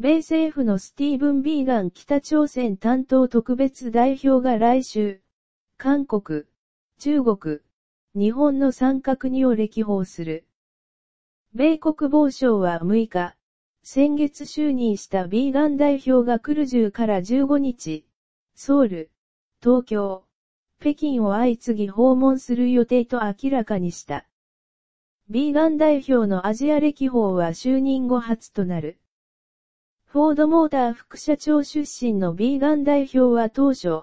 米政府のスティーブン・ビーガン北朝鮮担当特別代表が来週、韓国、中国、日本の三角にを歴訪する。米国防省は6日、先月就任したビーガン代表が来る10から15日、ソウル、東京、北京を相次ぎ訪問する予定と明らかにした。ビーガン代表のアジア歴訪は就任後初となる。フォードモーター副社長出身のビーガン代表は当初、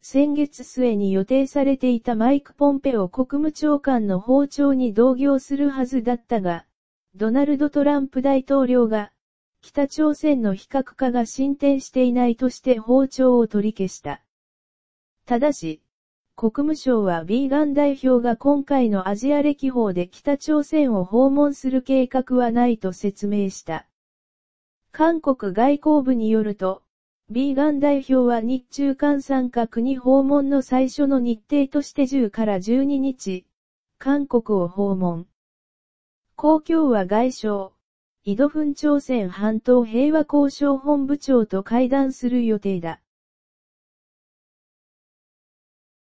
先月末に予定されていたマイク・ポンペオ国務長官の訪朝に同行するはずだったが、ドナルド・トランプ大統領が、北朝鮮の非核化が進展していないとして包丁を取り消した。ただし、国務省はビーガン代表が今回のアジア歴訪で北朝鮮を訪問する計画はないと説明した。韓国外交部によると、ビーガン代表は日中韓参加。国訪問の最初の日程として10から12日、韓国を訪問。公共は外相、井戸文朝鮮半島平和交渉本部長と会談する予定だ。